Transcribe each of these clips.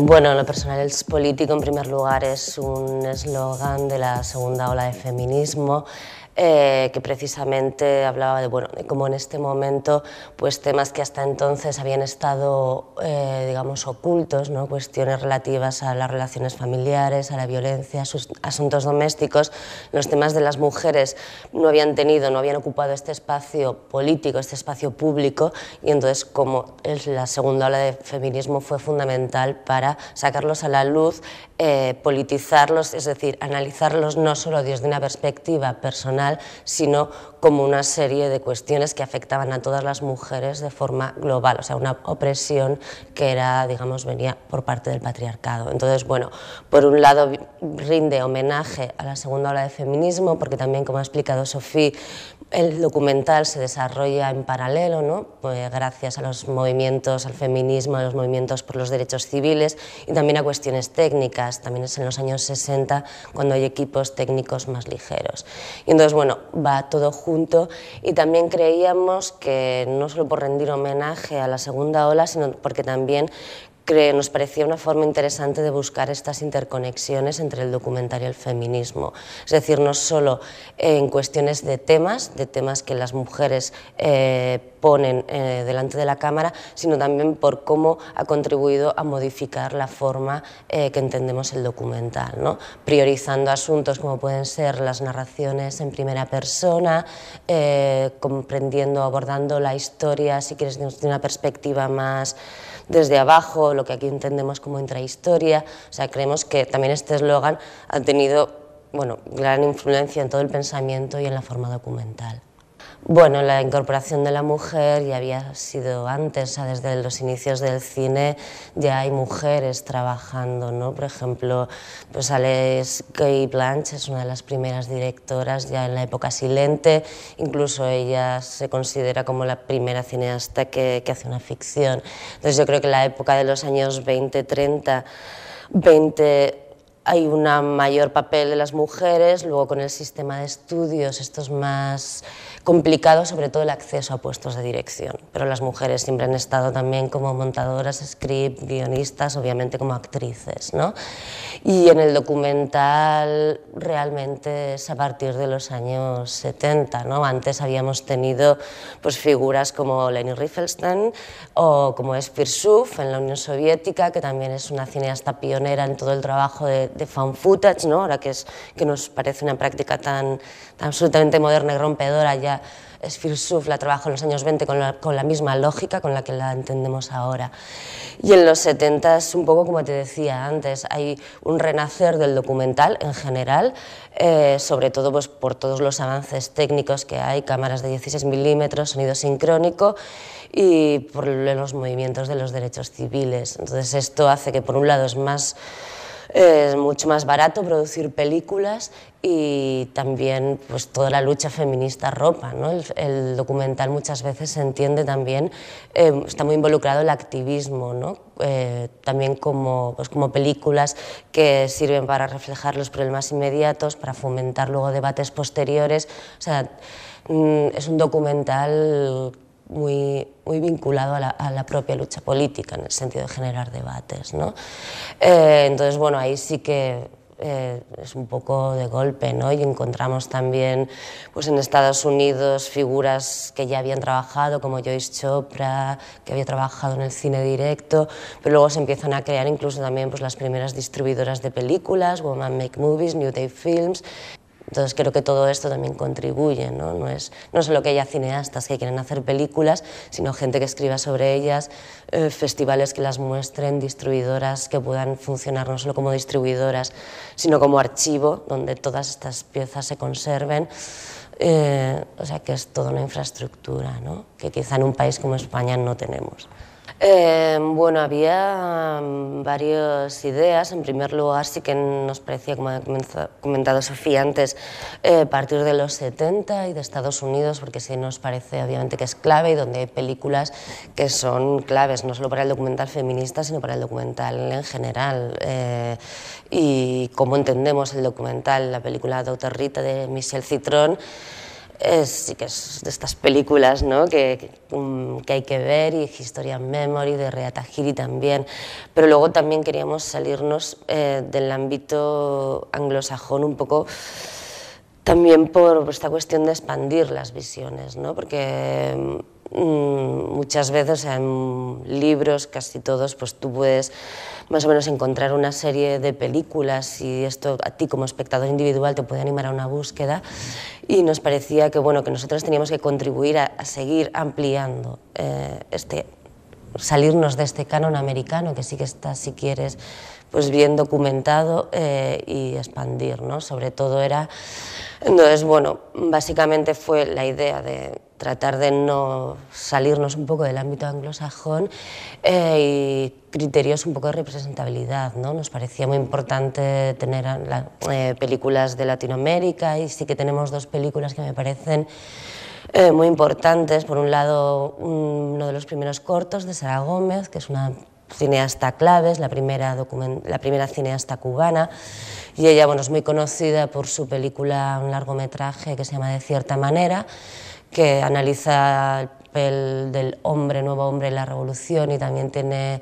Bueno, lo personal es político en primer lugar, es un eslogan de la segunda ola de feminismo eh, que precisamente hablaba de, bueno, como cómo en este momento pues, temas que hasta entonces habían estado eh, digamos, ocultos, ¿no? cuestiones relativas a las relaciones familiares, a la violencia, a sus asuntos domésticos, los temas de las mujeres no habían tenido, no habían ocupado este espacio político, este espacio público, y entonces como es la segunda ola de feminismo fue fundamental para sacarlos a la luz, eh, politizarlos, es decir, analizarlos no solo desde una perspectiva personal, sino como una serie de cuestiones que afectaban a todas las mujeres de forma global, o sea, una opresión que era, digamos, venía por parte del patriarcado. Entonces, bueno, por un lado rinde homenaje a la segunda ola de feminismo, porque también, como ha explicado Sofía, el documental se desarrolla en paralelo, ¿no? pues gracias a los movimientos, al feminismo, a los movimientos por los derechos civiles y también a cuestiones técnicas. También es en los años 60 cuando hay equipos técnicos más ligeros. Y entonces, bueno, va todo junto y también creíamos que no solo por rendir homenaje a la segunda ola, sino porque también nos parecía una forma interesante de buscar estas interconexiones entre el documental y el feminismo. Es decir, no solo en cuestiones de temas, de temas que las mujeres eh, ponen eh, delante de la cámara, sino también por cómo ha contribuido a modificar la forma eh, que entendemos el documental, priorizando asuntos como pueden ser las narraciones en primera persona, comprendiendo, abordando la historia, si quieres, desde una perspectiva más desde abajo, lo que aquí entendemos como intrahistoria. O sea, creemos que también este eslogan ha tenido bueno, gran influencia en todo el pensamiento y en la forma documental. Bueno, la incorporación de la mujer ya había sido antes, desde los inicios del cine ya hay mujeres trabajando, ¿no? Por ejemplo, pues Alex Kay Blanche es una de las primeras directoras ya en la época silente, incluso ella se considera como la primera cineasta que, hace una ficción. Entonces yo creo que en la época de los años 20, 30, 20 hay un mayor papel de las mujeres, luego con el sistema de estudios, estos más complicado sobre todo el acceso a puestos de dirección, pero las mujeres siempre han estado también como montadoras, script, guionistas, obviamente como actrices. ¿no? Y en el documental realmente es a partir de los años 70, ¿no? antes habíamos tenido pues, figuras como Leni Riefenstahl o como Espir Suf en la Unión Soviética, que también es una cineasta pionera en todo el trabajo de, de fan footage, ¿no? ahora que, es, que nos parece una práctica tan, absolutamente moderna y rompedora ya la trabajó en los años 20 con la, misma lógica con la que la entendemos ahora. Y en los 70 es un poco como te decía antes, hay un renacer del documental en general, eh, sobre todo pues, por todos los avances técnicos que hay, cámaras de 16 milímetros, sonido sincrónico y por los movimientos de los derechos civiles. Entonces esto hace que por un lado es más es mucho más barato producir películas y también pues, toda la lucha feminista ropa. ¿no? El, documental muchas veces se entiende también, em, está muy involucrado el activismo, ¿no? Eh, también como, pues, como películas que sirven para reflejar los problemas inmediatos, para fomentar luego debates posteriores. O sea, mm, es un documental muy, muy vinculado a la, propia lucha política, en el sentido de generar debates. ¿no? Eh, entonces, bueno, ahí sí que eh, es un poco de golpe, ¿no? Y encontramos también, pues en Estados Unidos, figuras que ya habían trabajado, como Joyce Chopra, que había trabajado en el cine directo, pero luego se empiezan a crear incluso también pues, las primeras distribuidoras de películas, Woman Make Movies, New Day Films, entonces creo que todo esto también contribuye, ¿no? No, es, solo que haya cineastas que quieren hacer películas, sino gente que escriba sobre ellas, eh, festivales que las muestren, distribuidoras que puedan funcionar no solo como distribuidoras, sino como archivo, donde todas estas piezas se conserven. Eh, o sea que es toda una infraestructura ¿no? que quizá en un país como España no tenemos. Em, bueno, había em, varias ideas. En primer lugar, sí que nos parecía, como ha comentado Sofía antes, eh, partir de los 70 y de Estados Unidos, porque sí nos parece obviamente que es clave y donde hay películas que son claves, no solo para el documental feminista, sino para el documental en general. Eh, y cómo entendemos el documental, la película Doctor Rita de Michelle Citrón es, sí que es de estas películas ¿no? que, mm, hay que ver y Historia Memory de Rea Tajiri también, pero luego también queríamos salirnos eh, del ámbito anglosajón un poco también por esta cuestión de expandir las visiones, ¿no? porque mm, muchas veces en libros, casi todos, pues tú puedes más o menos encontrar una serie de películas y esto a ti como espectador individual te puede animar a una búsqueda y nos parecía que bueno que nosotros teníamos que contribuir a, seguir ampliando eh, este salirnos de este canon americano que sí que está si quieres pues bien documentado eh, y expandir, ¿no? Sobre todo era... Entonces, bueno, básicamente fue la idea de tratar de no salirnos un poco del ámbito anglosajón eh, y criterios un poco de representabilidad, ¿no? Nos parecía muy importante tener eh, películas de Latinoamérica y sí que tenemos dos películas que me parecen muy importantes. Por un lado, uno de los primeros cortos de Sara Gómez, que es una cineasta claves, la primera, la primera cineasta cubana. Y ella bueno, es muy conocida por su película, un largometraje que se llama De cierta manera, que analiza el papel del hombre, nuevo hombre en la revolución y también tiene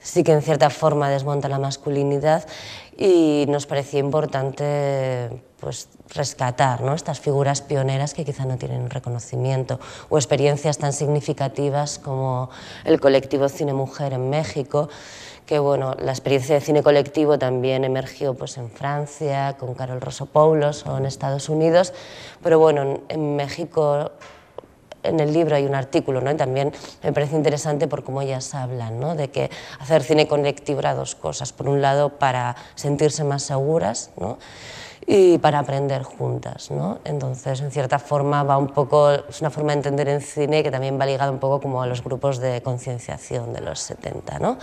sí que en cierta forma desmonta la masculinidad y nos parecía importante pues, rescatar ¿no? estas figuras pioneras que quizá no tienen reconocimiento o experiencias tan significativas como el colectivo Cine Mujer en México, que bueno, la experiencia de cine colectivo también emergió pues, en Francia, con Carol Rosopoulos o en Estados Unidos, pero bueno, en México en el libro hay un artículo, ¿no? Y también me parece interesante por cómo ellas hablan, ¿no? De que hacer cine colectivo era dos cosas. Por un lado, para sentirse más seguras, ¿no? y para aprender juntas. ¿no? Entonces, en cierta forma, va un poco, es una forma de entender el cine que también va ligado un poco como a los grupos de concienciación de los 70. ¿no?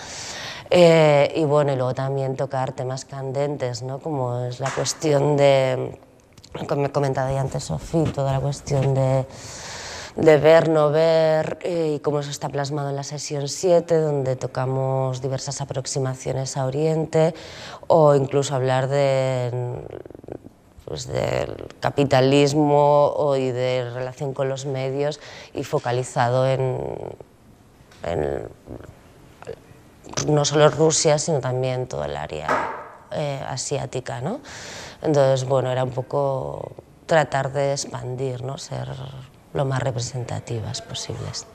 Eh, y bueno, y luego también tocar temas candentes, ¿no? como es la cuestión de, como comentado ya antes Sofía, toda la cuestión de de ver, no ver, eh, y cómo eso está plasmado en la sesión 7, donde tocamos diversas aproximaciones a Oriente, o incluso hablar de pues, del capitalismo y de relación con los medios y focalizado en, no solo Rusia, sino también todo el área eh, asiática. ¿no? Entonces, bueno, era un poco tratar de expandir, ¿no? ser lo más representativas posibles.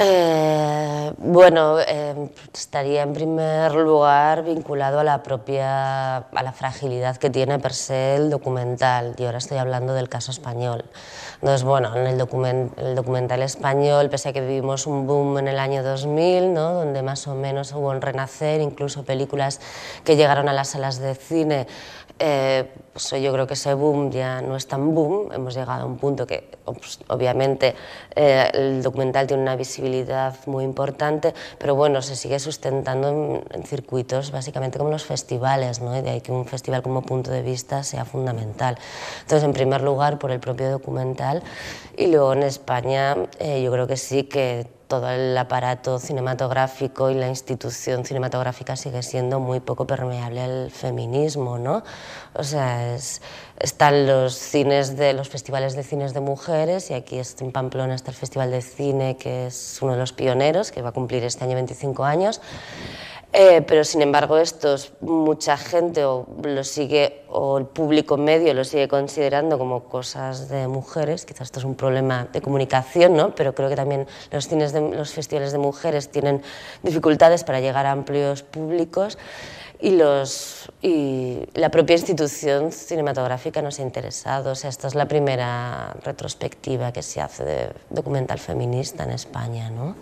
Eh, bueno, em, estaría en primer lugar vinculado a la propia a la fragilidad que tiene per se el documental. Y ahora estoy hablando del caso español. Entonces, bueno, en el, document, el documental español, pese a que vivimos un boom en el año 2000, ¿no? donde más o menos hubo un renacer, incluso películas que llegaron a las salas de cine eh, pues, eh, yo creo que ese boom ya no es tan boom, hemos llegado a un punto que oh, pues, obviamente eh, el documental tiene una visibilidad muy importante, pero bueno, se sigue sustentando en, circuitos básicamente como los festivales, ¿no? de ahí que un festival como punto de vista sea fundamental. Entonces, en primer lugar, por el propio documental y luego en España eh, yo creo que sí que todo el aparato cinematográfico y la institución cinematográfica sigue siendo muy poco permeable al feminismo, ¿no? O sea, están los cines de los festivales de cines de mujeres y aquí en Pamplona está el Festival de Cine que es uno de los pioneros que va a cumplir este año 25 años. Eh, pero sin embargo, es mucha gente o lo sigue, o el público medio lo sigue considerando como cosas de mujeres. Quizás esto es un problema de comunicación, ¿no? pero creo que también los, cines los festivales de mujeres tienen dificultades para llegar a amplios públicos y, los, y la propia institución cinematográfica no se ha interesado. O sea, esta es la primera retrospectiva que se hace de documental feminista en España. ¿no?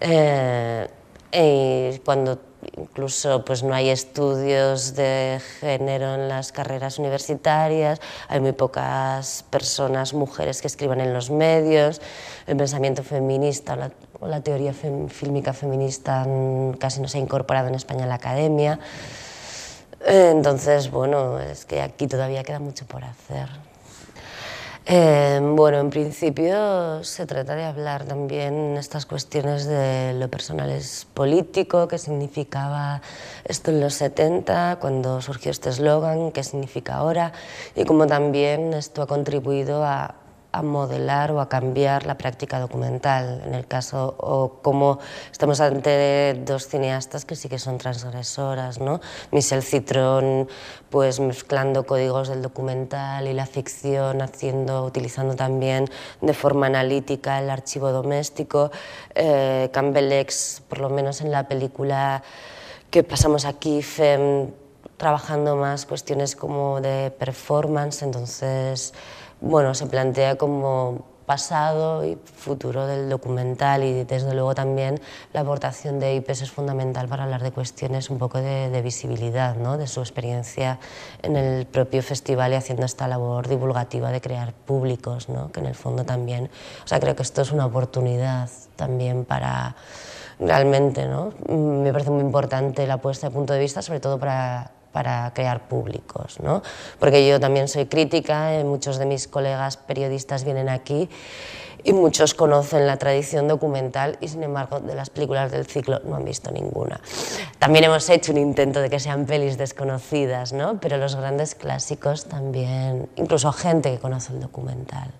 Eh, eh, cuando incluso pues no hay estudios de género en las carreras universitarias, hay muy pocas personas, mujeres que escriban en los medios, el pensamiento feminista o la, teoría fílmica feminista casi no se ha incorporado en España a la academia. Entonces, bueno, es que aquí todavía queda mucho por hacer. Em, bueno, en principio se trata de hablar también estas cuestiones de lo personal es político, qué significaba esto en los 70, cuando surgió este eslogan, qué significa ahora y cómo también esto ha contribuido a a modelar o a cambiar la práctica documental, en el caso, o como... estamos ante dos cineastas que sí que son transgresoras, ¿no? Michel Citron... pues mezclando códigos del documental y la ficción, haciendo, utilizando también de forma analítica el archivo doméstico, eh, Campbell X, por lo menos en la película que pasamos aquí, trabajando más cuestiones como de performance, entonces bueno, se plantea como pasado y futuro del documental y desde luego también la aportación de IPES es fundamental para hablar de cuestiones un poco de, visibilidad, ¿no? de su experiencia en el propio festival y haciendo esta labor divulgativa de crear públicos, ¿no? que en el fondo también, o sea, creo que esto es una oportunidad también para realmente, ¿no? Mm, me parece muy importante la puesta de punto de vista, sobre todo para para crear públicos, ¿no? porque yo también soy crítica, eh, muchos de mis colegas periodistas vienen aquí y muchos conocen la tradición documental y sin embargo de las películas del ciclo no han visto ninguna. También hemos hecho un intento de que sean pelis desconocidas, ¿no? pero los grandes clásicos también, incluso gente que conoce el documental.